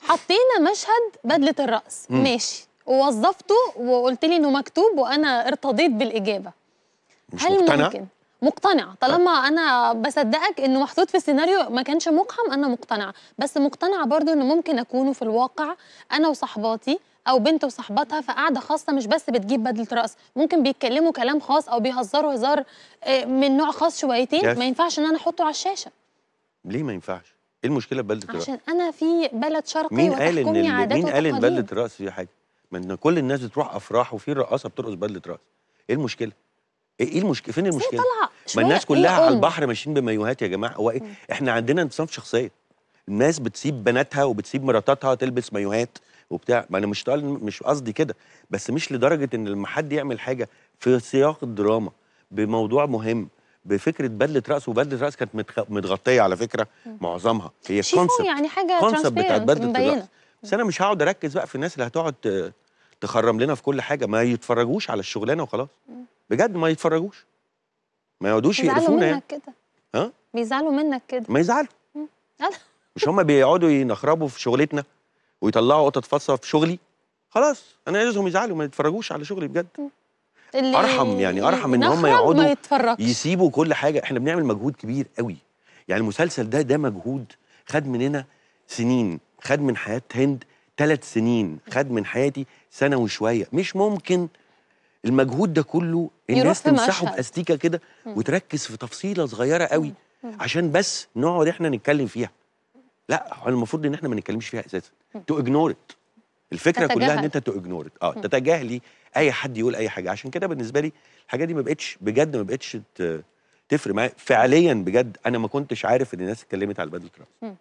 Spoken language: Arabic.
حطينا مشهد بدله الراس مم. ماشي ووظفته وقلت لي انه مكتوب وانا ارتضيت بالاجابه مش هل مقتنع؟ ممكن مقتنعه طالما انا بصدقك انه محطوط في السيناريو ما كانش مقحم انا مقتنعه بس مقتنعه برضو انه ممكن اكونه في الواقع انا وصحباتي او بنت وصاحبتها في قعده خاصه مش بس بتجيب بدله راس ممكن بيتكلموا كلام خاص او بيهزروا هزار آه، من نوع خاص شويتين ما ينفعش ان انا احطه على الشاشه ليه ما ينفعش ايه المشكله ببلده الراس؟ عشان انا في بلد شرقي مين قال ان مين قال ان بلده الراس فيها حاجه؟ ما ان كل الناس بتروح افراح وفي رقاصه بترقص بلده راس ايه المشكله؟ ايه, إيه المشكله؟ فين المشكله؟ ما الناس كلها إيه على البحر ماشيين بمايوهات يا جماعه هو ايه؟ احنا عندنا انفصام في شخصيه الناس بتسيب بناتها وبتسيب مراتاتها تلبس مايوهات وبتاع ما انا مش مش قصدي كده بس مش لدرجه ان لما حد يعمل حاجه في سياق الدراما بموضوع مهم بفكره بدله راس وبدله راس كانت متغطيه على فكره معظمها هي الكونسبت يعني حاجه كونسبت بتاعت بدله راس بس انا مش هقعد اركز بقى في الناس اللي هتقعد تخرم لنا في كل حاجه ما يتفرجوش على الشغلانه وخلاص بجد ما يتفرجوش ما يقعدوش يقرفونا يعني كده ها بيزعلوا منك كده ما يزعلوا مش هم بيقعدوا ينخربوا في شغلتنا ويطلعوا قطط فصه في شغلي خلاص انا عايزهم يزعلوا ما يتفرجوش على شغلي بجد اللي ارحم يعني ارحم ان هم يقعدوا يسيبوا كل حاجه احنا بنعمل مجهود كبير قوي يعني المسلسل ده ده مجهود خد مننا سنين خد من حياه هند ثلاث سنين خد من حياتي سنه وشويه مش ممكن المجهود ده كله الناس تمسحه باستيكه كده وتركز في تفصيله صغيره قوي عشان بس نقعد احنا نتكلم فيها لا المفروض ان احنا ما نتكلمش فيها اساسا تو اجنور الفكره تتجاهل. كلها ان انت تجنورت اه تتجاهلي اي حد يقول اي حاجه عشان كده بالنسبه لي الحاجات دي ما بقتش بجد ما بقتش تفرق معايا فعليا بجد انا ما كنتش عارف ان الناس اتكلمت على البادل كرافت